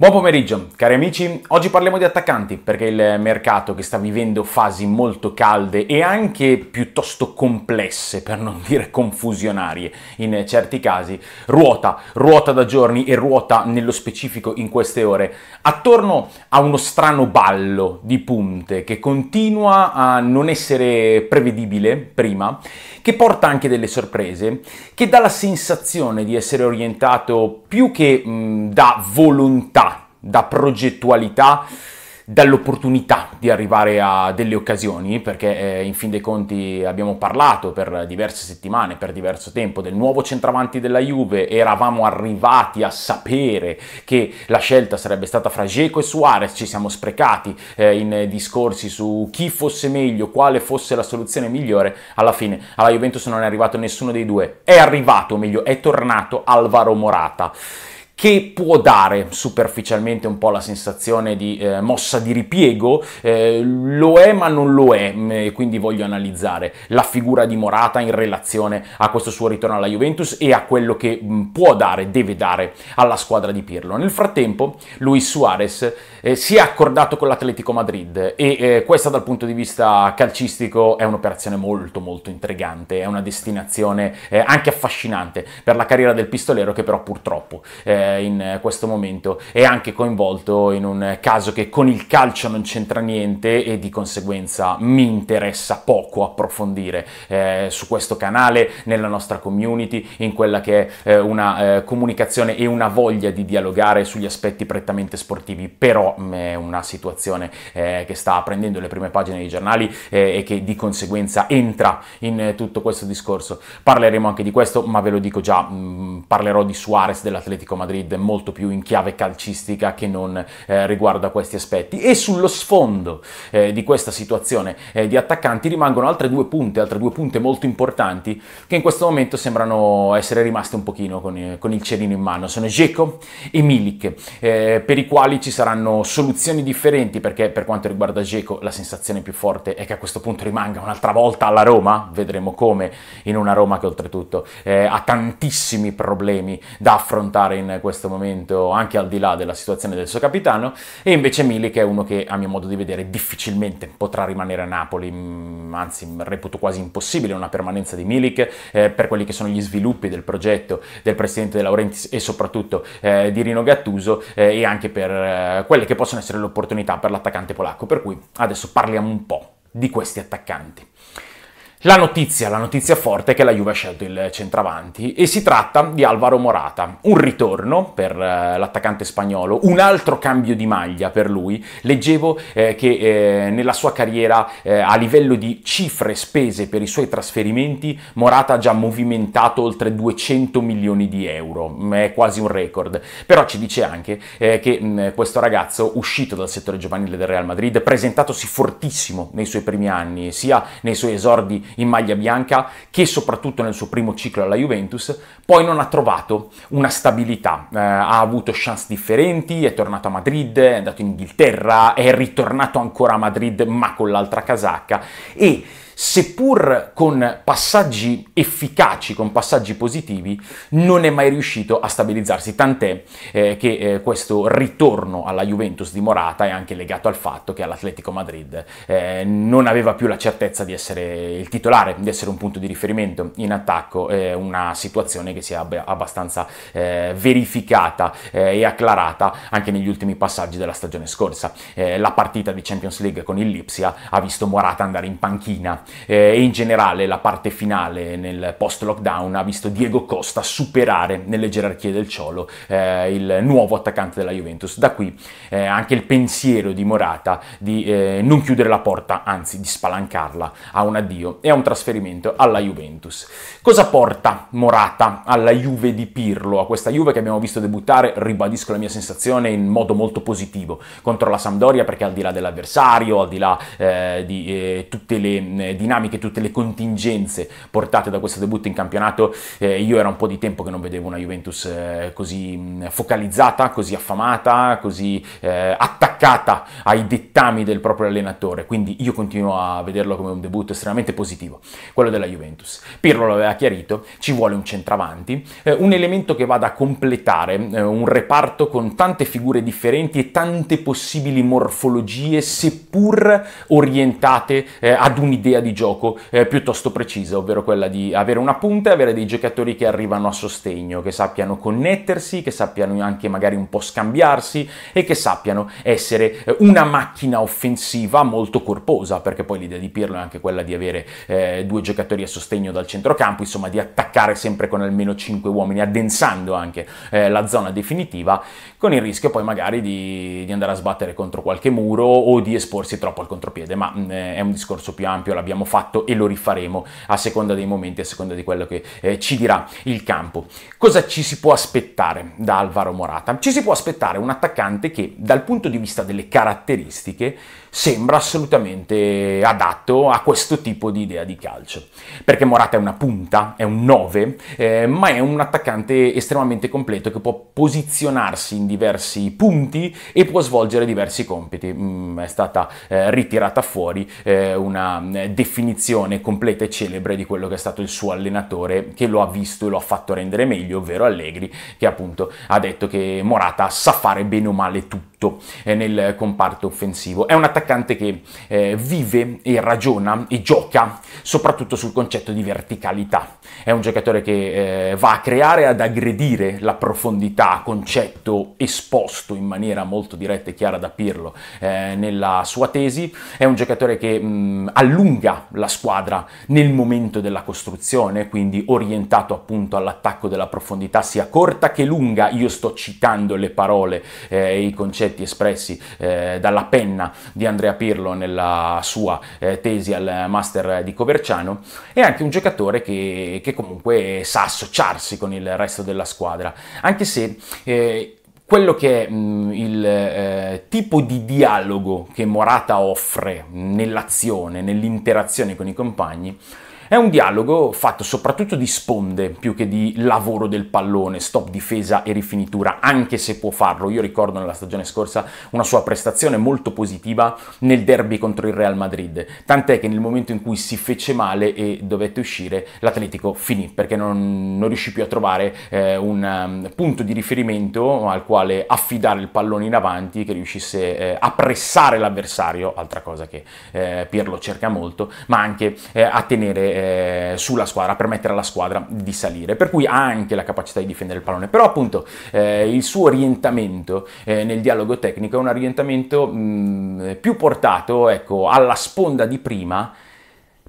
Buon pomeriggio, cari amici. Oggi parliamo di attaccanti perché il mercato che sta vivendo fasi molto calde e anche piuttosto complesse, per non dire confusionarie in certi casi, ruota, ruota da giorni e ruota nello specifico in queste ore attorno a uno strano ballo di punte che continua a non essere prevedibile prima, che porta anche delle sorprese, che dà la sensazione di essere orientato più che mh, da volontà da progettualità, dall'opportunità di arrivare a delle occasioni, perché eh, in fin dei conti abbiamo parlato per diverse settimane, per diverso tempo, del nuovo centravanti della Juve, eravamo arrivati a sapere che la scelta sarebbe stata fra Geco e Suarez, ci siamo sprecati eh, in discorsi su chi fosse meglio, quale fosse la soluzione migliore, alla fine alla Juventus non è arrivato nessuno dei due, è arrivato, o meglio, è tornato Alvaro Morata che può dare superficialmente un po' la sensazione di eh, mossa di ripiego, eh, lo è ma non lo è, mm, e quindi voglio analizzare la figura di Morata in relazione a questo suo ritorno alla Juventus e a quello che mh, mm, può dare, deve dare alla squadra di Pirlo. Nel frattempo Luis Suarez eh, si è accordato con l'Atletico Madrid e eh, questa dal punto di vista calcistico è un'operazione molto molto intrigante, è una destinazione eh, anche affascinante per la carriera del pistolero che però purtroppo eh, in questo momento è anche coinvolto in un caso che con il calcio non c'entra niente e di conseguenza mi interessa poco approfondire eh, su questo canale, nella nostra community, in quella che è eh, una comunicazione e una voglia di dialogare sugli aspetti prettamente sportivi, però però mm, è una situazione eh, che sta prendendo le prime pagine dei giornali eh, e che di conseguenza entra in tutto questo discorso. Parleremo anche di questo, ma ve lo dico già, mh, mm, parlerò di Suarez dell'Atletico Madrid molto più in chiave calcistica che non eh, riguardo a questi aspetti. E sullo sfondo eh, di questa situazione eh, di attaccanti rimangono altre due punte, altre due punte molto importanti che in questo momento sembrano essere rimaste un pochino con, eh, con il cerino in mano. Sono Geco e Milik, per i quali ci saranno soluzioni differenti perché per quanto riguarda Geco la sensazione più forte è che a questo punto rimanga un'altra volta alla Roma, vedremo come, in una Roma che oltretutto eh, ha tantissimi problemi da affrontare in questo momento anche al di là della situazione del suo capitano e invece Milik è uno che a mio modo di vedere difficilmente potrà rimanere a Napoli, mm, anzi reputo quasi impossibile una permanenza di Milik eh, per quelli che sono gli sviluppi del progetto del presidente De Laurentiis e soprattutto eh, di Rino Gattuso eh, e anche per eh, quelle che possono essere l'opportunità per l'attaccante polacco, per cui adesso parliamo un po' di questi attaccanti. La notizia, la notizia forte è che la Juve ha scelto il centravanti e si tratta di Alvaro Morata. Un ritorno per eh, l'attaccante spagnolo, un altro cambio di maglia per lui. Leggevo eh, che eh, nella sua carriera eh, a livello di cifre spese per i suoi trasferimenti Morata ha già movimentato oltre 200 milioni di euro, mm, è quasi un record. Però ci dice anche eh, che mh, mm, questo ragazzo uscito dal settore giovanile del Real Madrid, presentatosi fortissimo nei suoi primi anni, sia nei suoi esordi in maglia bianca, che soprattutto nel suo primo ciclo alla Juventus, poi non ha trovato una stabilità, eh, ha avuto chance differenti, è tornato a Madrid, è andato in Inghilterra, è ritornato ancora a Madrid ma con l'altra casacca e seppur con passaggi efficaci, con passaggi positivi, non è mai riuscito a stabilizzarsi, tant'è eh, che eh, questo ritorno alla Juventus di Morata è anche legato al fatto che all'Atletico Madrid eh, non aveva più la certezza di essere il titolare, di essere un punto di riferimento in attacco, eh, una situazione che si è ab- abbastanza eh, verificata eh, e acclarata anche negli ultimi passaggi della stagione scorsa. la partita di Champions League con il Lipsia ha visto Morata andare in panchina eh, e in generale la parte finale nel post-lockdown ha visto Diego Costa superare nelle gerarchie del Ciolo eh, il nuovo attaccante della Juventus. Da qui eh, anche il pensiero di Morata di eh, non chiudere la porta, anzi di spalancarla a un addio e a un trasferimento alla Juventus. Cosa porta Morata alla Juve di Pirlo, a questa Juve che abbiamo visto debuttare, ribadisco la mia sensazione, in modo molto positivo contro la Sampdoria perché al di là dell'avversario, al di là eh, di eh, tutte le dinamiche, tutte le contingenze portate da questo debutto in campionato, eh, io era un po' di tempo che non vedevo una Juventus eh, così focalizzata, così affamata, così eh, attaccata ai dettami del proprio allenatore, quindi io continuo a vederlo come un debutto estremamente positivo, quello della Juventus. Pirlo l'aveva chiarito, ci vuole un centravanti, eh, un elemento che vada a completare eh, un reparto con tante figure differenti e tante possibili morfologie, seppur orientate eh, ad un'idea di di gioco eh, piuttosto precisa, ovvero quella di avere una punta e avere dei giocatori che arrivano a sostegno, che sappiano connettersi, che sappiano anche magari un po' scambiarsi e che sappiano essere eh, una macchina offensiva molto corposa, perché poi l'idea di Pirlo è anche quella di avere eh, due giocatori a sostegno dal centrocampo, insomma di attaccare sempre con almeno 5 uomini, addensando anche eh, la zona definitiva, con il rischio poi magari di, di, andare a sbattere contro qualche muro o di esporsi troppo al contropiede, ma mh, mm, è un discorso più ampio, l'abbiamo abbiamo fatto e lo rifaremo a seconda dei momenti, a seconda di quello che eh, ci dirà il campo. Cosa ci si può aspettare da Alvaro Morata? Ci si può aspettare un attaccante che dal punto di vista delle caratteristiche sembra assolutamente adatto a questo tipo di idea di calcio. Perché Morata è una punta, è un 9, eh, ma è un attaccante estremamente completo che può posizionarsi in diversi punti e può svolgere diversi compiti. Mm, è stata eh, ritirata fuori eh, una eh, definizione completa e celebre di quello che è stato il suo allenatore che lo ha visto e lo ha fatto rendere meglio, ovvero Allegri, che appunto ha detto che Morata sa fare bene o male tutto tutto eh, nel comparto offensivo. È un attaccante che eh, vive e ragiona e gioca soprattutto sul concetto di verticalità. È un giocatore che eh, va a creare, e ad aggredire la profondità, concetto esposto in maniera molto diretta e chiara da Pirlo eh, nella sua tesi. È un giocatore che mh, mm, allunga la squadra nel momento della costruzione, quindi orientato appunto all'attacco della profondità sia corta che lunga. Io sto citando le parole eh, e i concetti concetti espressi eh, dalla penna di Andrea Pirlo nella sua eh, tesi al Master di Coverciano, è anche un giocatore che, che, comunque sa associarsi con il resto della squadra, anche se eh, quello che è mm, mh, il eh, tipo di dialogo che Morata offre nell'azione, nell'interazione con i compagni, è un dialogo fatto soprattutto di sponde più che di lavoro del pallone, stop difesa e rifinitura, anche se può farlo. Io ricordo nella stagione scorsa una sua prestazione molto positiva nel derby contro il Real Madrid, tant'è che nel momento in cui si fece male e dovette uscire, l'Atletico finì perché non, non riuscì più a trovare eh, un um, punto di riferimento al quale affidare il pallone in avanti che riuscisse eh, a pressare l'avversario, altra cosa che eh, Pirlo cerca molto, ma anche eh, a tenere eh, sulla squadra, permettere alla squadra di salire, per cui ha anche la capacità di difendere il pallone, però appunto eh, il suo orientamento eh, nel dialogo tecnico è un orientamento mh, mm, più portato ecco, alla sponda di prima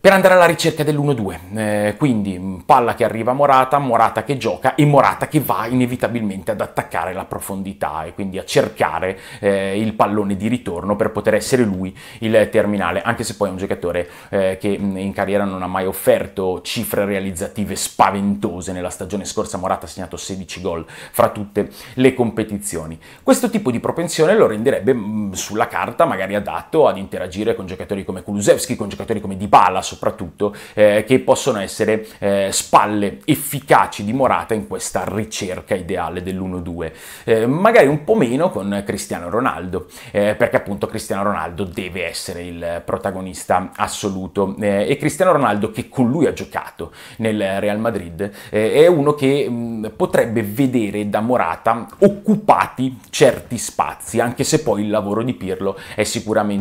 per andare alla ricerca dell'1-2. Eh, quindi mm, palla che arriva a Morata, Morata che gioca e Morata che va inevitabilmente ad attaccare la profondità e quindi a cercare eh, il pallone di ritorno per poter essere lui il terminale, anche se poi è un giocatore eh, che mm, in carriera non ha mai offerto cifre realizzative spaventose. Nella stagione scorsa Morata ha segnato 16 gol fra tutte le competizioni. Questo tipo di propensione lo renderebbe mh, mm, sulla carta magari adatto ad interagire con giocatori come Kulusevski, con giocatori come Dybala, soprattutto eh, che possono essere eh, spalle efficaci di Morata in questa ricerca ideale dell'1-2. Eh, magari un po' meno con Cristiano Ronaldo, eh, perché appunto Cristiano Ronaldo deve essere il protagonista assoluto eh, e Cristiano Ronaldo che con lui ha giocato nel Real Madrid eh, è uno che mh, mm, potrebbe vedere da Morata occupati certi spazi, anche se poi il lavoro di Pirlo è sicuramente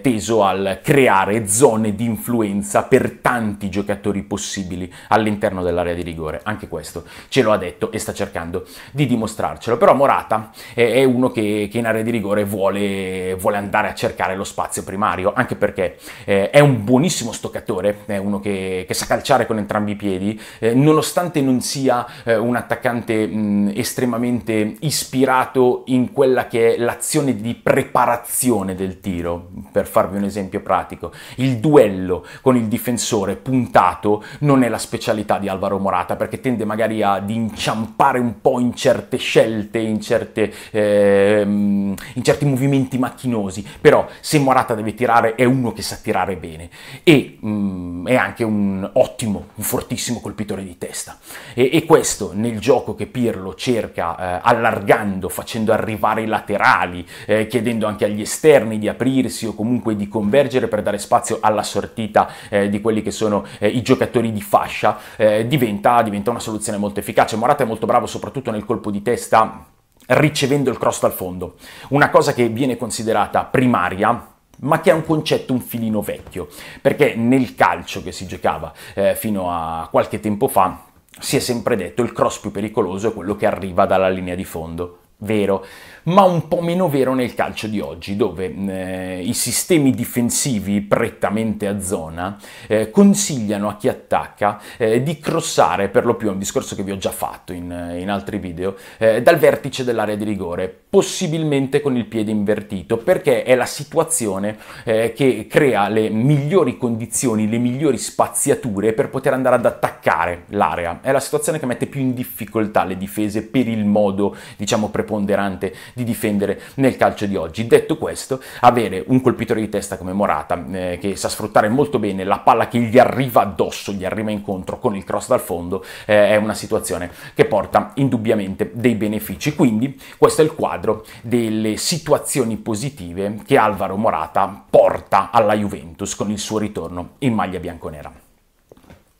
teso al creare zone di influenza influenza per tanti giocatori possibili all'interno dell'area di rigore. Anche questo ce lo ha detto e sta cercando di dimostrarcelo. Però Morata è uno che, che in area di rigore vuole, vuole, andare a cercare lo spazio primario, anche perché eh, è un buonissimo stoccatore, è uno che, che sa calciare con entrambi i piedi, eh, nonostante non sia eh, un attaccante mh, estremamente ispirato in quella che è l'azione di preparazione del tiro, per farvi un esempio pratico. Il duello con il difensore puntato non è la specialità di Alvaro Morata perché tende magari ad inciampare un po' in certe scelte, in, certe, eh, in certi movimenti macchinosi, però se Morata deve tirare è uno che sa tirare bene e mm, è anche un ottimo, un fortissimo colpitore di testa e, e questo nel gioco che Pirlo cerca eh, allargando, facendo arrivare i laterali, eh, chiedendo anche agli esterni di aprirsi o comunque di convergere per dare spazio alla sortita dell'identità eh, di quelli che sono eh, i giocatori di fascia, eh, diventa, diventa una soluzione molto efficace. Morata è molto bravo soprattutto nel colpo di testa ricevendo il cross dal fondo, una cosa che viene considerata primaria ma che è un concetto un filino vecchio, perché nel calcio che si giocava eh, fino a qualche tempo fa si è sempre detto il cross più pericoloso è quello che arriva dalla linea di fondo, vero? ma un po' meno vero nel calcio di oggi, dove eh, i sistemi difensivi prettamente a zona eh, consigliano a chi attacca eh, di crossare, per lo più è un discorso che vi ho già fatto in, in altri video, eh, dal vertice dell'area di rigore, possibilmente con il piede invertito, perché è la situazione eh, che crea le migliori condizioni, le migliori spaziature per poter andare ad attaccare l'area. È la situazione che mette più in difficoltà le difese per il modo, diciamo, preponderante di difendere nel calcio di oggi. Detto questo, avere un colpitore di testa come Morata eh, che sa sfruttare molto bene la palla che gli arriva addosso, gli arriva incontro con il cross dal fondo, eh, è una situazione che porta indubbiamente dei benefici. Quindi questo è il quadro delle situazioni positive che Alvaro Morata porta alla Juventus con il suo ritorno in maglia bianconera.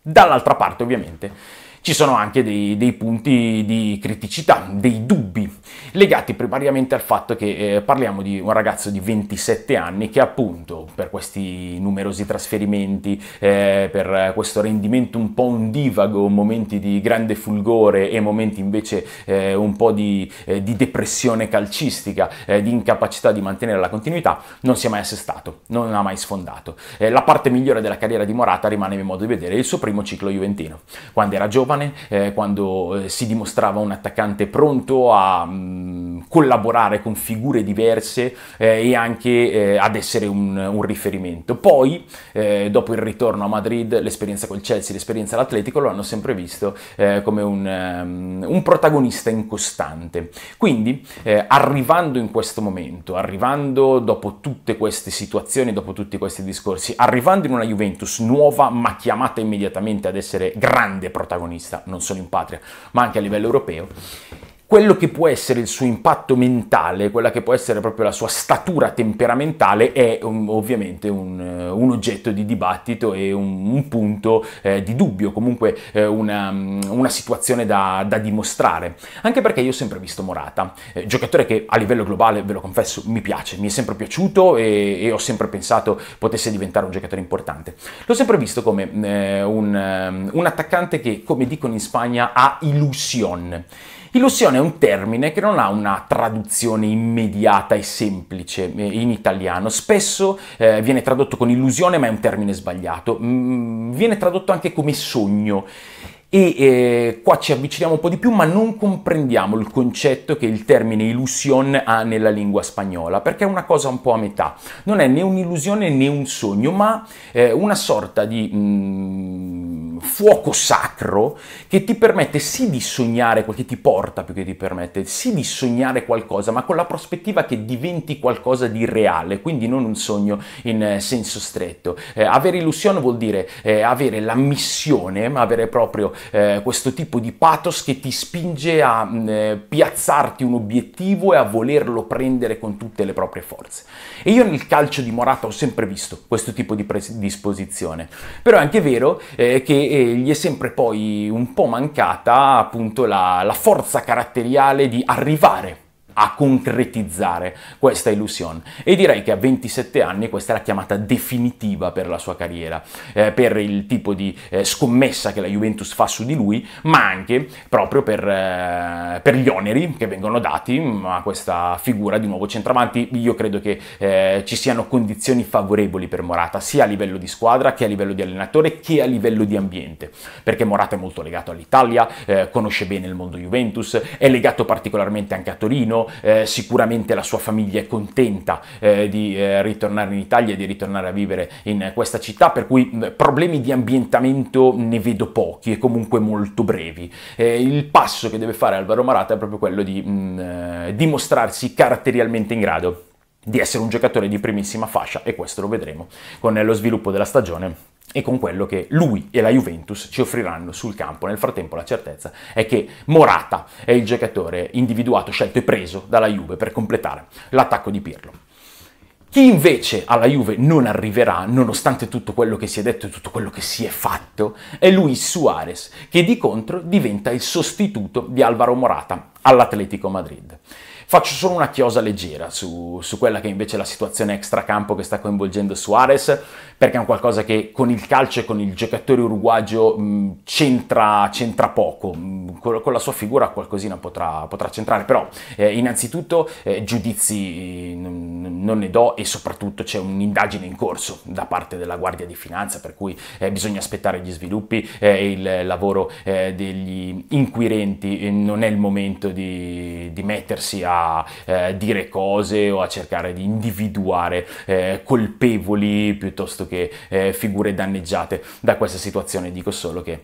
Dall'altra parte ovviamente ci sono anche dei, dei, punti di criticità, dei dubbi, legati primariamente al fatto che eh, parliamo di un ragazzo di 27 anni che appunto per questi numerosi trasferimenti, eh, per questo rendimento un po' ondivago, momenti di grande fulgore e momenti invece eh, un po' di, eh, di depressione calcistica, eh, di incapacità di mantenere la continuità, non si è mai assestato, non ha mai sfondato. Eh, la parte migliore della carriera di Morata rimane, a mio modo di vedere, il suo primo ciclo juventino, quando era giovane giovane, eh, quando eh, si dimostrava un attaccante pronto a mh, mm, collaborare con figure diverse eh, e anche eh, ad essere un, un riferimento. Poi, eh, dopo il ritorno a Madrid, l'esperienza col Chelsea, l'esperienza all'Atletico lo hanno sempre visto come un, um, un, protagonista incostante. Quindi, arrivando in questo momento, arrivando dopo tutte queste situazioni, dopo tutti questi discorsi, arrivando in una Juventus nuova ma chiamata immediatamente ad essere grande protagonista, protagonista non solo in patria ma anche a livello europeo quello che può essere il suo impatto mentale, quella che può essere proprio la sua statura temperamentale è un, um, ovviamente un, eh, un, oggetto di dibattito e un, un punto eh, di dubbio, comunque eh, una, mm, una, situazione da, da, dimostrare. Anche perché io ho sempre visto Morata, eh, giocatore che a livello globale, ve lo confesso, mi piace, mi è sempre piaciuto e, e ho sempre pensato potesse diventare un giocatore importante. L'ho sempre visto come eh, mm, un attaccante che, come dicono in Spagna, ha illusion. Illusione è un termine che non ha una traduzione immediata e semplice eh, in italiano. Spesso eh, viene tradotto con illusione, ma è un termine sbagliato. Mm, viene tradotto anche come sogno. E eh, qua ci avviciniamo un po' di più, ma non comprendiamo il concetto che il termine illusion ha nella lingua spagnola, perché è una cosa un po' a metà. Non è né un'illusione né un sogno, ma eh, una sorta di... Mm, fuoco sacro che ti permette sì di sognare, che ti porta più che ti permette, sì di sognare qualcosa, ma con la prospettiva che diventi qualcosa di reale, quindi non un sogno in eh, senso stretto. Eh, avere illusione vuol dire eh, avere la missione, ma avere proprio eh, questo tipo di pathos che ti spinge a mh, mm, eh, piazzarti un obiettivo e a volerlo prendere con tutte le proprie forze. E io nel calcio di Morata ho sempre visto questo tipo di pres- disposizione, però è anche vero eh, che e gli è sempre poi un po' mancata appunto la, la forza caratteriale di arrivare a concretizzare questa illusione. E direi che a 27 anni questa è la chiamata definitiva per la sua carriera, eh, per il tipo di eh, scommessa che la Juventus fa su di lui, ma anche proprio per, eh, per, gli oneri che vengono dati mm, a questa figura di nuovo centravanti. Io credo che eh, ci siano condizioni favorevoli per Morata, sia a livello di squadra che a livello di allenatore che a livello di ambiente, perché Morata è molto legato all'Italia, eh, conosce bene il mondo Juventus, è legato particolarmente anche a Torino, eh, sicuramente la sua famiglia è contenta eh, di eh, ritornare in Italia e di ritornare a vivere in questa città, per cui mm, problemi di ambientamento ne vedo pochi e comunque molto brevi. Eh, il passo che deve fare Alvaro Marata è proprio quello di mh, mm, eh, dimostrarsi caratterialmente in grado di essere un giocatore di primissima fascia e questo lo vedremo con lo sviluppo della stagione e con quello che lui e la Juventus ci offriranno sul campo. Nel frattempo la certezza è che Morata è il giocatore individuato, scelto e preso dalla Juve per completare l'attacco di Pirlo. Chi invece alla Juve non arriverà, nonostante tutto quello che si è detto e tutto quello che si è fatto, è Luis Suarez, che di contro diventa il sostituto di Alvaro Morata all'Atletico Madrid. Faccio solo una chiosa leggera su, su quella che invece è la situazione extracampo che sta coinvolgendo Suarez, perché è un qualcosa che con il calcio e con il giocatore uruguagio mh, c'entra, c'entra, poco, mh, con, con, la sua figura qualcosina potrà, potrà centrare, però eh, innanzitutto eh, giudizi n- non ne do e soprattutto c'è un'indagine in corso da parte della Guardia di Finanza, per cui eh, bisogna aspettare gli sviluppi eh, e il lavoro eh, degli inquirenti, non è il momento di, di mettersi a eh, dire cose o a cercare di individuare eh, colpevoli piuttosto che eh, figure danneggiate da questa situazione. Dico solo che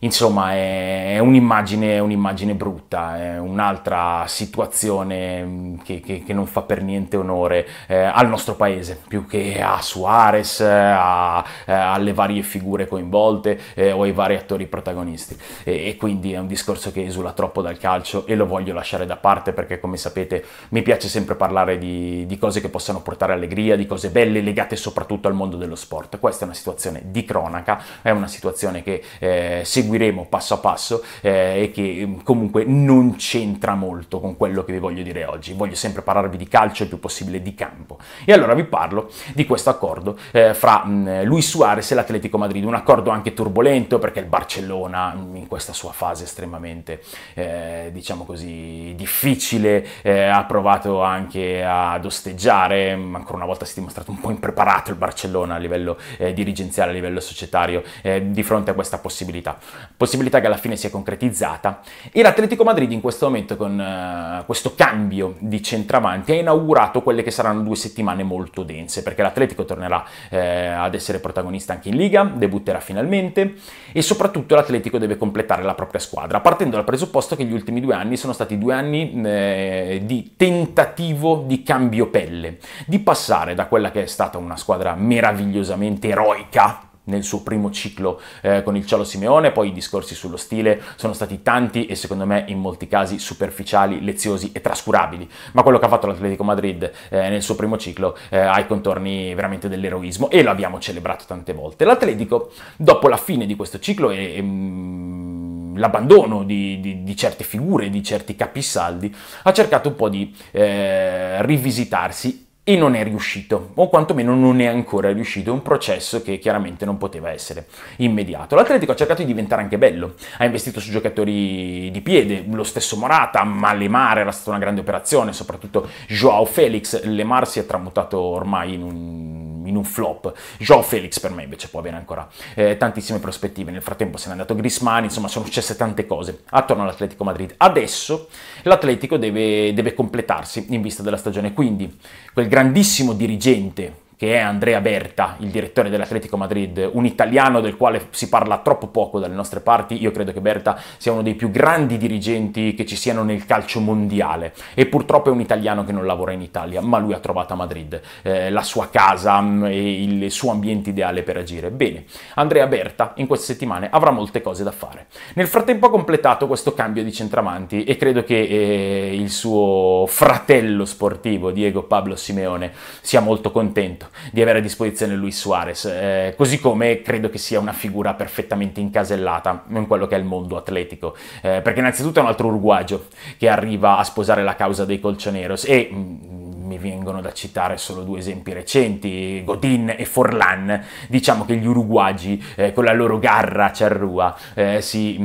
Insomma, è, un'immagine, un'immagine brutta, è un'altra situazione mm, che, che, che, non fa per niente onore eh, al nostro paese, più che a Suarez, eh, a, eh, alle varie figure coinvolte eh, o ai vari attori protagonisti. E, e, quindi è un discorso che esula troppo dal calcio e lo voglio lasciare da parte perché, come sapete, mi piace sempre parlare di, di cose che possano portare allegria, di cose belle legate soprattutto al mondo dello sport. Questa è una situazione di cronaca, è una situazione che eh, seguiremo passo a passo eh, e che mm, comunque non c'entra molto con quello che vi voglio dire oggi. Voglio sempre parlarvi di calcio il più possibile di campo. E allora vi parlo di questo accordo eh, fra mh, mm, Luis Suarez e l'Atletico Madrid, un accordo anche turbolento perché il Barcellona mm, in questa sua fase estremamente, eh, diciamo così, difficile eh, ha provato anche ad osteggiare, ancora una volta si è dimostrato un po' impreparato il Barcellona a livello eh, dirigenziale, a livello societario eh, di fronte a questa possibilità possibilità che alla fine si è concretizzata. E l'Atletico Madrid in questo momento con uh, questo cambio di centravanti ha inaugurato quelle che saranno due settimane molto dense, perché l'Atletico tornerà eh, ad essere protagonista anche in Liga, debutterà finalmente e soprattutto l'Atletico deve completare la propria squadra, partendo dal presupposto che gli ultimi due anni sono stati due anni eh, di tentativo di cambio pelle, di passare da quella che è stata una squadra meravigliosamente eroica nel suo primo ciclo eh, con il Ciolo Simeone, poi i discorsi sullo stile sono stati tanti e secondo me in molti casi superficiali, leziosi e trascurabili, ma quello che ha fatto l'Atletico Madrid eh, nel suo primo ciclo eh, ha i contorni veramente dell'eroismo e lo abbiamo celebrato tante volte. L'Atletico dopo la fine di questo ciclo e, mm, l'abbandono di, di, di, certe figure, di certi capisaldi, ha cercato un po' di eh, rivisitarsi e non è riuscito, o quantomeno non è ancora riuscito, è un processo che chiaramente non poteva essere immediato. L'Atletico ha cercato di diventare anche bello, ha investito su giocatori di piede, lo stesso Morata, ma Lemar era stata una grande operazione, soprattutto Joao Felix, Lemar si è tramutato ormai in un in un flop. Joao Felix per me invece può avere ancora eh, tantissime prospettive. Nel frattempo se n'è andato Grisman, insomma sono successe tante cose attorno all'Atletico Madrid. Adesso l'Atletico deve, deve completarsi in vista della stagione, quindi quel grande grandissimo dirigente che è Andrea Berta, il direttore dell'Atletico Madrid, un italiano del quale si parla troppo poco dalle nostre parti. Io credo che Berta sia uno dei più grandi dirigenti che ci siano nel calcio mondiale e purtroppo è un italiano che non lavora in Italia, ma lui ha trovato a Madrid eh, la sua casa mm, e il suo ambiente ideale per agire. Bene, Andrea Berta in queste settimane avrà molte cose da fare. Nel frattempo ha completato questo cambio di centravanti e credo che eh, il suo fratello sportivo Diego Pablo Simeone sia molto contento credo di avere a disposizione Luis Suarez, eh, così come credo che sia una figura perfettamente incasellata in quello che è il mondo atletico, eh, perché innanzitutto è un altro uruguagio che arriva a sposare la causa dei Colchoneros e mh, mm, mi vengono da citare solo due esempi recenti, Godin e Forlan, diciamo che gli uruguagi eh, con la loro garra cerrua eh, si mh,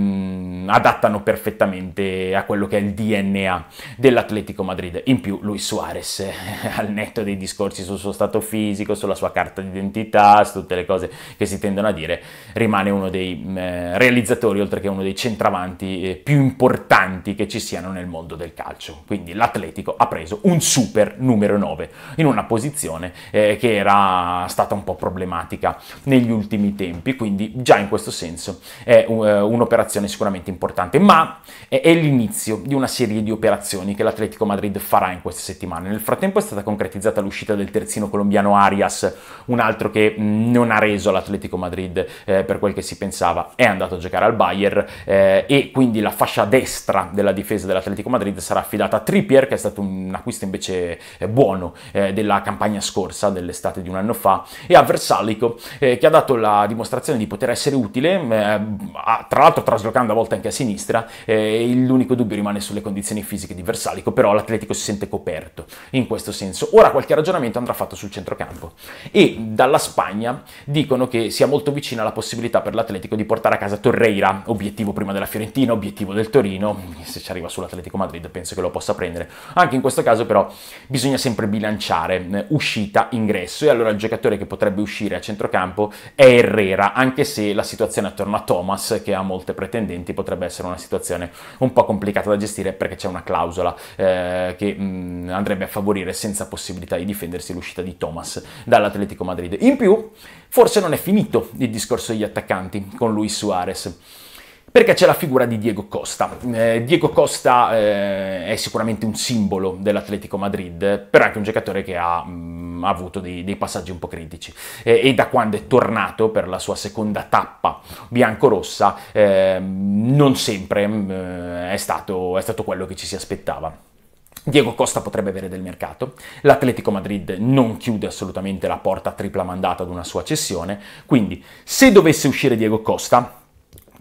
mm, adattano perfettamente a quello che è il DNA dell'Atletico Madrid. In più Luis Suarez, eh, al netto dei discorsi sul suo stato fisico, sulla sua carta d'identità, su tutte le cose che si tendono a dire, rimane uno dei mh, mm, realizzatori, oltre che uno dei centravanti eh, più importanti che ci siano nel mondo del calcio. Quindi l'Atletico ha preso un super numero numero 9, in una posizione eh, che era stata un po' problematica negli ultimi tempi, quindi già in questo senso è eh, un'operazione sicuramente importante, ma è l'inizio di una serie di operazioni che l'Atletico Madrid farà in queste settimane. Nel frattempo è stata concretizzata l'uscita del terzino colombiano Arias, un altro che mm, non ha reso l'Atletico Madrid eh, per quel che si pensava, è andato a giocare al Bayern eh, e quindi la fascia destra della difesa dell'Atletico Madrid sarà affidata a Trippier, che è stato un acquisto invece eh, buono eh, della campagna scorsa, dell'estate di un anno fa, e a Versalico eh, che ha dato la dimostrazione di poter essere utile, eh, a, tra l'altro traslocando a volte anche a sinistra, eh, l'unico dubbio rimane sulle condizioni fisiche di Versalico, però l'Atletico si sente coperto in questo senso. Ora qualche ragionamento andrà fatto sul centrocampo e dalla Spagna dicono che sia molto vicina la possibilità per l'Atletico di portare a casa Torreira, obiettivo prima della Fiorentina, obiettivo del Torino, se ci arriva sull'Atletico Madrid penso che lo possa prendere. Anche in questo caso però bisogna bisogna sempre bilanciare eh, uscita, ingresso e allora il giocatore che potrebbe uscire a centrocampo è Herrera, anche se la situazione attorno a Thomas, che ha molte pretendenti, potrebbe essere una situazione un po' complicata da gestire perché c'è una clausola eh, che mh, mm, andrebbe a favorire senza possibilità di difendersi l'uscita di Thomas dall'Atletico Madrid. In più, forse non è finito il discorso degli attaccanti con Luis Suarez. Perché c'è la figura di Diego Costa. Eh, Diego Costa eh, è sicuramente un simbolo dell'Atletico Madrid, però è anche un giocatore che ha, mh, mm, ha avuto dei, dei, passaggi un po' critici. Eh, e da quando è tornato per la sua seconda tappa biancorossa, ehm, non sempre mh, mm, è, stato, è stato quello che ci si aspettava. Diego Costa potrebbe avere del mercato, l'Atletico Madrid non chiude assolutamente la porta a tripla mandata ad una sua cessione, quindi se dovesse uscire Diego Costa,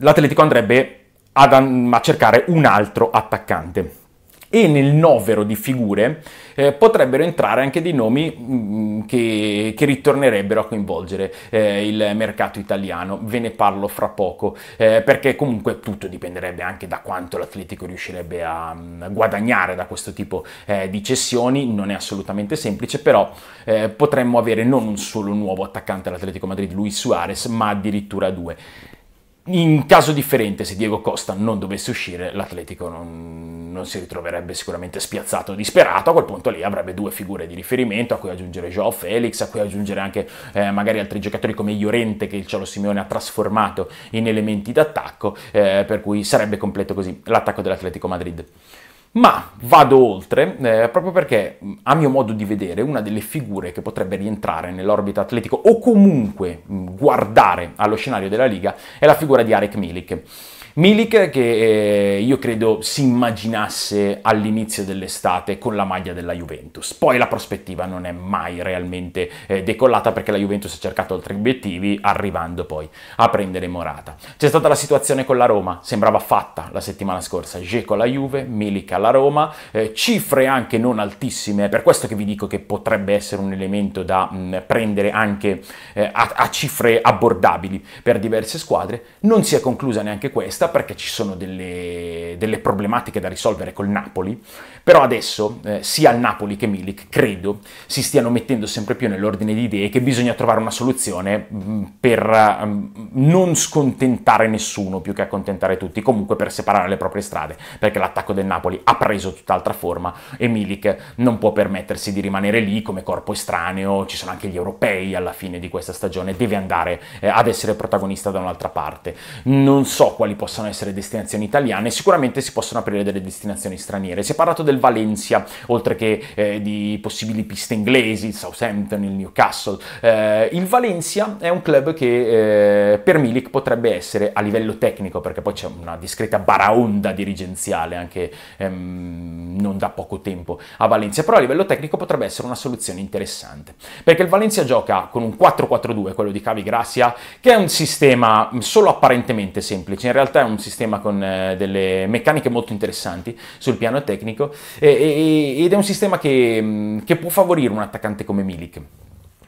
l'Atletico andrebbe ad, a cercare un altro attaccante. E nel novero di figure eh, potrebbero entrare anche dei nomi mh, mm, che, che, ritornerebbero a coinvolgere eh, il mercato italiano. Ve ne parlo fra poco, eh, perché comunque tutto dipenderebbe anche da quanto l'Atletico riuscirebbe a mh, mm, guadagnare da questo tipo eh, di cessioni. Non è assolutamente semplice, però eh, potremmo avere non un solo nuovo attaccante all'Atletico Madrid, Luis Suarez, ma addirittura due. In caso differente, se Diego Costa non dovesse uscire, l'Atletico non, non, si ritroverebbe sicuramente spiazzato o disperato, a quel punto lì avrebbe due figure di riferimento a cui aggiungere Joao Felix, a cui aggiungere anche eh, magari altri giocatori come Iorente che il Cialo Simeone ha trasformato in elementi d'attacco, eh, per cui sarebbe completo così l'attacco dell'Atletico Madrid. Ma vado oltre eh, proprio perché, a mio modo di vedere, una delle figure che potrebbe rientrare nell'orbita atletico o comunque guardare allo scenario della Liga è la figura di Arek Milik. Milik che eh, io credo si immaginasse all'inizio dell'estate con la maglia della Juventus. Poi la prospettiva non è mai realmente eh, decollata perché la Juventus ha cercato altri obiettivi arrivando poi a prendere Morata. C'è stata la situazione con la Roma, sembrava fatta la settimana scorsa. Geco alla Juve, Milik alla Roma, eh, cifre anche non altissime, per questo che vi dico che potrebbe essere un elemento da mh, mm, prendere anche eh, a, a cifre abbordabili per diverse squadre. Non si è conclusa neanche questa perché ci sono delle, delle problematiche da risolvere col Napoli, però adesso eh, sia il Napoli che Milik, credo, si stiano mettendo sempre più nell'ordine di idee che bisogna trovare una soluzione mm, per mm, non scontentare nessuno più che accontentare tutti, comunque per separare le proprie strade, perché l'attacco del Napoli ha preso tutt'altra forma e Milik non può permettersi di rimanere lì come corpo estraneo, ci sono anche gli europei alla fine di questa stagione, deve andare eh, ad essere protagonista da un'altra parte. Non so quali possono possono essere destinazioni italiane, sicuramente si possono aprire delle destinazioni straniere. Si è parlato del Valencia, oltre che eh, di possibili piste inglesi, il Southampton, il Newcastle. Eh, il Valencia è un club che eh, per Milik potrebbe essere a livello tecnico, perché poi c'è una discreta baraonda dirigenziale anche ehm, non da poco tempo a Valencia, però a livello tecnico potrebbe essere una soluzione interessante, perché il Valencia gioca con un 4-4-2, quello di Cavi Gracia, che è un sistema solo apparentemente semplice, in realtà è un sistema con eh, delle meccaniche molto interessanti sul piano tecnico ed è un sistema che, mm, che può favorire un attaccante come Milik.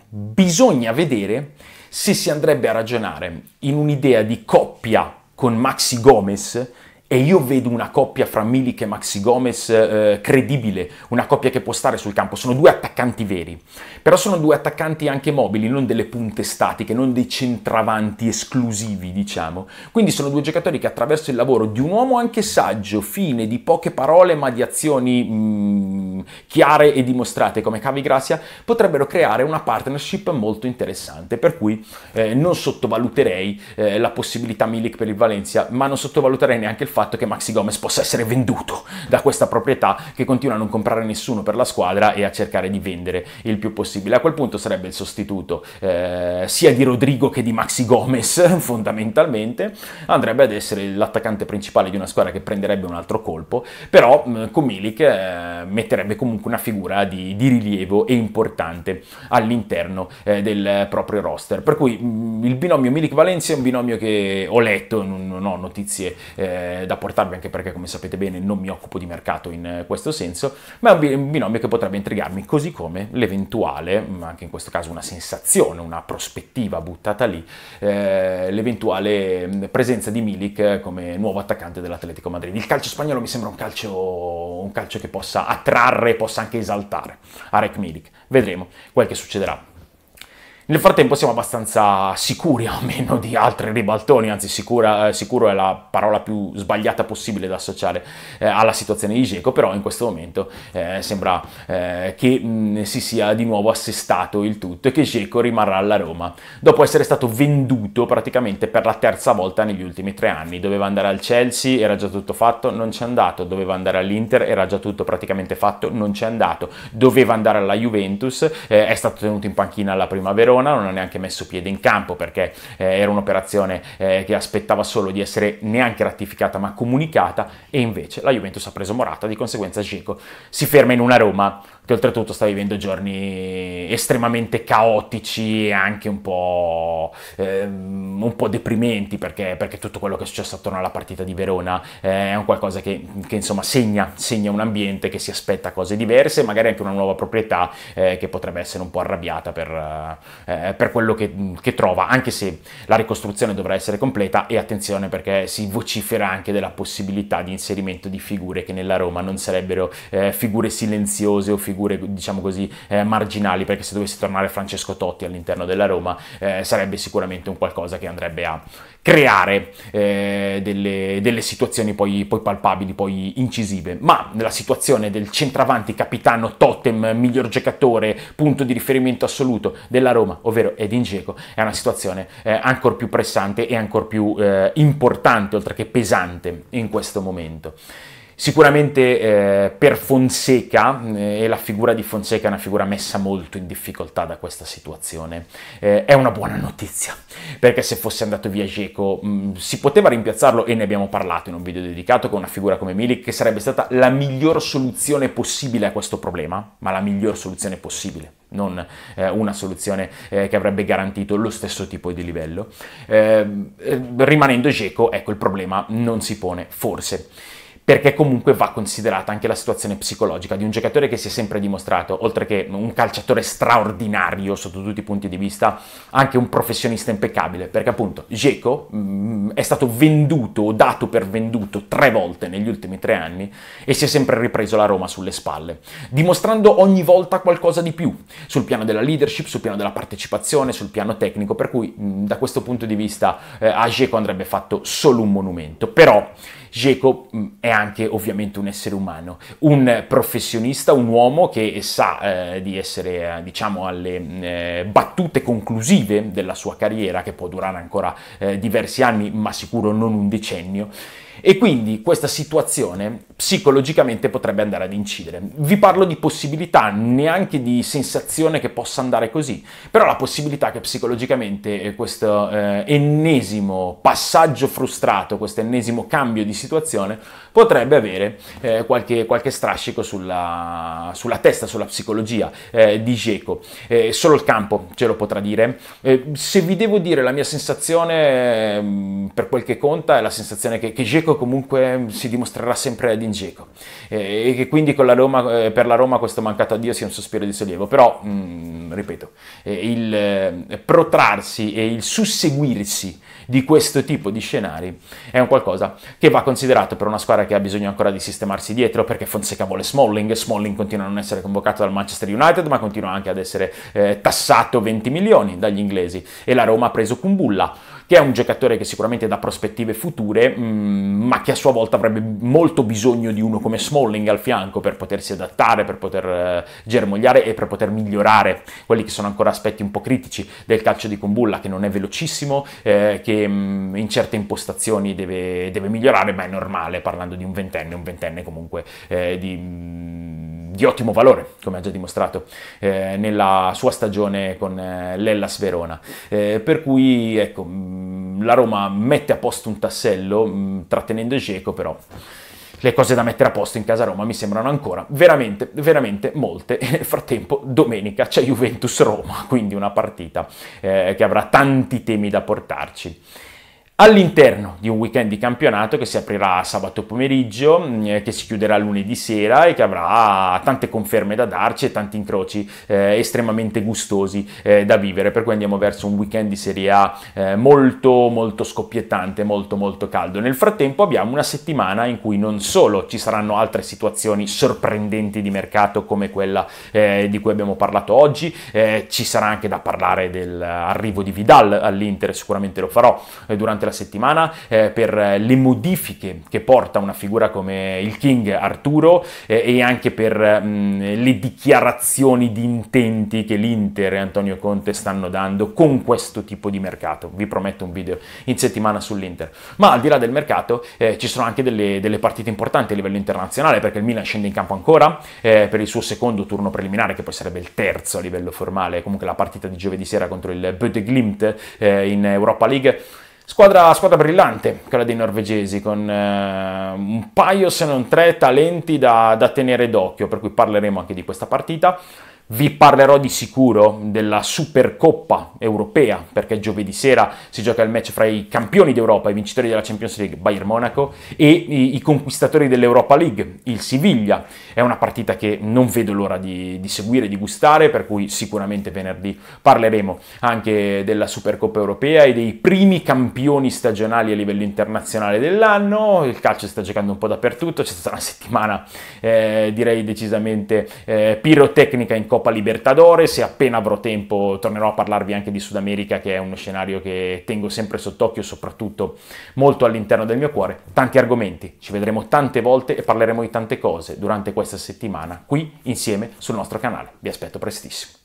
Bisogna vedere se si andrebbe a ragionare in un'idea di coppia con Maxi Gomez e io vedo una coppia fra Milik e Maxi Gomez eh, credibile, una coppia che può stare sul campo, sono due attaccanti veri, però sono due attaccanti anche mobili, non delle punte statiche, non dei centravanti esclusivi, diciamo. Quindi sono due giocatori che attraverso il lavoro di un uomo anche saggio, fine, di poche parole, ma di azioni mh, mm, chiare e dimostrate come Cavi Grazia, potrebbero creare una partnership molto interessante, per cui eh, non sottovaluterei eh, la possibilità Milik per il Valencia, ma non sottovaluterei neanche il fatto fatto che Maxi Gomez possa essere venduto da questa proprietà che continua a non comprare nessuno per la squadra e a cercare di vendere il più possibile. A quel punto sarebbe il sostituto eh, sia di Rodrigo che di Maxi Gomez, fondamentalmente, andrebbe ad essere l'attaccante principale di una squadra che prenderebbe un altro colpo, però mh, mm, con Milik eh, metterebbe comunque una figura di, di rilievo e importante all'interno eh, del proprio roster. Per cui mh, mm, il binomio Milik-Valencia è un binomio che ho letto, non, non ho notizie eh, da portarvi anche perché come sapete bene non mi occupo di mercato in eh, questo senso, ma è un binomio che potrebbe intrigarmi così come l'eventuale, anche in questo caso una sensazione, una prospettiva buttata lì, eh, l'eventuale mm, presenza di Milik come nuovo attaccante dell'Atletico Madrid. Il calcio spagnolo mi sembra un calcio, un calcio che possa attrarre, possa anche esaltare Arek Milik. Vedremo quel che succederà. Nel frattempo siamo abbastanza sicuri almeno di altri ribaltoni, anzi sicura, eh, sicuro è la parola più sbagliata possibile da associare eh, alla situazione di Geco, però in questo momento eh, sembra eh, che mh, mm, si sia di nuovo assestato il tutto e che Geco rimarrà alla Roma, dopo essere stato venduto praticamente per la terza volta negli ultimi tre anni. Doveva andare al Chelsea, era già tutto fatto, non c'è andato, doveva andare all'Inter, era già tutto praticamente fatto, non c'è andato, doveva andare alla Juventus, eh, è stato tenuto in panchina alla Primavera, Verona, non ha neanche messo piede in campo perché eh, era un'operazione eh, che aspettava solo di essere neanche ratificata ma comunicata e invece la Juventus ha preso Morata, di conseguenza Gico si ferma in una Roma che oltretutto sta vivendo giorni estremamente caotici e anche un po', ehm, un po deprimenti perché, perché, tutto quello che è successo attorno alla partita di Verona eh, è un qualcosa che, che insomma segna, segna, un ambiente che si aspetta cose diverse, magari anche una nuova proprietà eh, che potrebbe essere un po' arrabbiata per, eh, eh per quello che, che, trova, anche se la ricostruzione dovrà essere completa e attenzione perché si vocifera anche della possibilità di inserimento di figure che nella Roma non sarebbero eh, figure silenziose o figure figure, diciamo così, eh, marginali, perché se dovesse tornare Francesco Totti all'interno della Roma eh, sarebbe sicuramente un qualcosa che andrebbe a creare eh, delle, delle, situazioni poi, poi, palpabili, poi incisive. Ma la situazione del centravanti, capitano, totem, miglior giocatore, punto di riferimento assoluto della Roma, ovvero Edin Dzeko, è una situazione eh, ancora più pressante e ancora più eh, importante, oltre che pesante in questo momento. Sicuramente eh, per Fonseca, eh, la figura di Fonseca è una figura messa molto in difficoltà da questa situazione, eh, è una buona notizia, perché se fosse andato via Geco mm, si poteva rimpiazzarlo e ne abbiamo parlato in un video dedicato con una figura come Milik che sarebbe stata la miglior soluzione possibile a questo problema, ma la miglior soluzione possibile non eh, una soluzione eh, che avrebbe garantito lo stesso tipo di livello. Eh, eh rimanendo Geco, ecco il problema non si pone, forse perché comunque va considerata anche la situazione psicologica di un giocatore che si è sempre dimostrato, oltre che un calciatore straordinario sotto tutti i punti di vista, anche un professionista impeccabile, perché appunto Geco mm, è stato venduto o dato per venduto tre volte negli ultimi tre anni e si è sempre ripreso la Roma sulle spalle, dimostrando ogni volta qualcosa di più sul piano della leadership, sul piano della partecipazione, sul piano tecnico, per cui mm, da questo punto di vista eh, a Geco andrebbe fatto solo un monumento, però Geco mm, è anche ovviamente un essere umano, un professionista, un uomo che sa eh, di essere, eh, diciamo, alle mm, eh, battute conclusive della sua carriera, che può durare ancora eh, diversi anni, ma sicuro non un decennio, e quindi questa situazione psicologicamente potrebbe andare ad incidere. Vi parlo di possibilità, neanche di sensazione che possa andare così, però la possibilità che psicologicamente eh, questo eh, ennesimo passaggio frustrato, questo ennesimo cambio di situazione potrebbe avere eh, qualche, qualche, strascico sulla, sulla, testa, sulla psicologia eh, di Geco. Eh, solo il campo ce lo potrà dire. Eh, se vi devo dire la mia sensazione, mm, per quel che conta, è la sensazione che, che Geco Dzeko comunque si dimostrerà sempre Edin Dzeko e che quindi la Roma, eh, per la Roma questo mancato addio sia un sospiro di sollievo, però mh, mm, ripeto, eh, il eh, protrarsi e il susseguirsi di questo tipo di scenari è un qualcosa che va considerato per una squadra che ha bisogno ancora di sistemarsi dietro perché Fonseca vuole Smalling, Smalling continua a non essere convocato dal Manchester United ma continua anche ad essere eh, tassato 20 milioni dagli inglesi e la Roma ha preso Kumbulla che è un giocatore che sicuramente dà prospettive future, mh, mm, ma che a sua volta avrebbe molto bisogno di uno come Smalling al fianco per potersi adattare, per poter eh, germogliare e per poter migliorare quelli che sono ancora aspetti un po' critici del calcio di Kumbulla, che non è velocissimo, eh, che mh, mm, in certe impostazioni deve, deve, migliorare, ma è normale parlando di un ventenne, un ventenne comunque eh, di... Mh, mm, di ottimo valore, come ha già dimostrato eh, nella sua stagione con eh, l'Ellas Verona. Eh, per cui, ecco, Mm, la Roma mette a posto un tassello, mm, trattenendo Geco però le cose da mettere a posto in casa Roma mi sembrano ancora veramente, veramente molte. E Nel frattempo, domenica c'è Juventus-Roma, quindi una partita eh, che avrà tanti temi da portarci all'interno di un weekend di campionato che si aprirà sabato pomeriggio, mm, eh, che si chiuderà lunedì sera e che avrà ah, tante conferme da darci e tanti incroci eh, estremamente gustosi eh, da vivere, per cui andiamo verso un weekend di Serie A eh, molto molto scoppiettante, molto molto caldo. Nel frattempo abbiamo una settimana in cui non solo ci saranno altre situazioni sorprendenti di mercato come quella eh, di cui abbiamo parlato oggi, eh, ci sarà anche da parlare dell'arrivo di Vidal all'Inter, sicuramente lo farò durante durante la settimana eh, per le modifiche che porta una figura come il King Arturo eh, e anche per mh, mm, le dichiarazioni di intenti che l'Inter e Antonio Conte stanno dando con questo tipo di mercato. Vi prometto un video in settimana sull'Inter. Ma al di là del mercato eh, ci sono anche delle, delle, partite importanti a livello internazionale perché il Milan scende in campo ancora eh, per il suo secondo turno preliminare che poi sarebbe il terzo a livello formale, comunque la partita di giovedì sera contro il Böde Glimt eh, in Europa League Squadra, squadra, brillante quella dei norvegesi, con eh, un paio se non tre talenti da, da tenere d'occhio, per cui parleremo anche di questa partita. Vi parlerò di sicuro della Supercoppa europea, perché giovedì sera si gioca il match fra i campioni d'Europa, i vincitori della Champions League, Bayern Monaco, e i, i conquistatori dell'Europa League, il Siviglia. È una partita che non vedo l'ora di, di seguire, di gustare, per cui sicuramente venerdì parleremo anche della Supercoppa europea e dei primi campioni stagionali a livello internazionale dell'anno. Il calcio sta giocando un po' dappertutto, c'è stata una settimana, eh, direi decisamente eh, pirotecnica in Coppa Copa Libertadores e appena avrò tempo tornerò a parlarvi anche di Sud America che è uno scenario che tengo sempre sott'occhio, soprattutto molto all'interno del mio cuore. Tanti argomenti, ci vedremo tante volte e parleremo di tante cose durante questa settimana qui insieme sul nostro canale. Vi aspetto prestissimo.